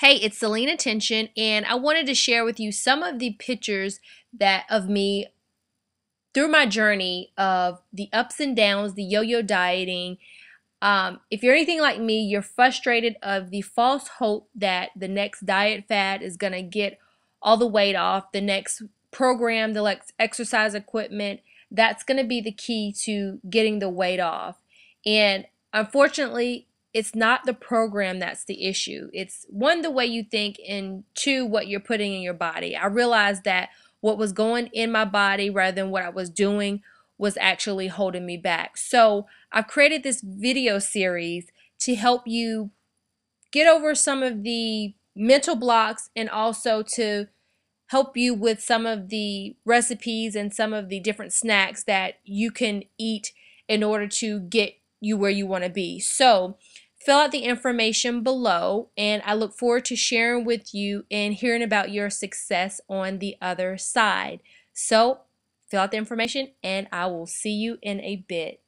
Hey, it's Selena Tension, and I wanted to share with you some of the pictures that of me through my journey of the ups and downs, the yo-yo dieting. Um, if you're anything like me, you're frustrated of the false hope that the next diet fad is gonna get all the weight off, the next program, the next exercise equipment. That's gonna be the key to getting the weight off. And unfortunately, it's not the program that's the issue. It's one, the way you think, and two, what you're putting in your body. I realized that what was going in my body rather than what I was doing was actually holding me back. So I've created this video series to help you get over some of the mental blocks and also to help you with some of the recipes and some of the different snacks that you can eat in order to get you where you want to be. So fill out the information below and I look forward to sharing with you and hearing about your success on the other side. So fill out the information and I will see you in a bit.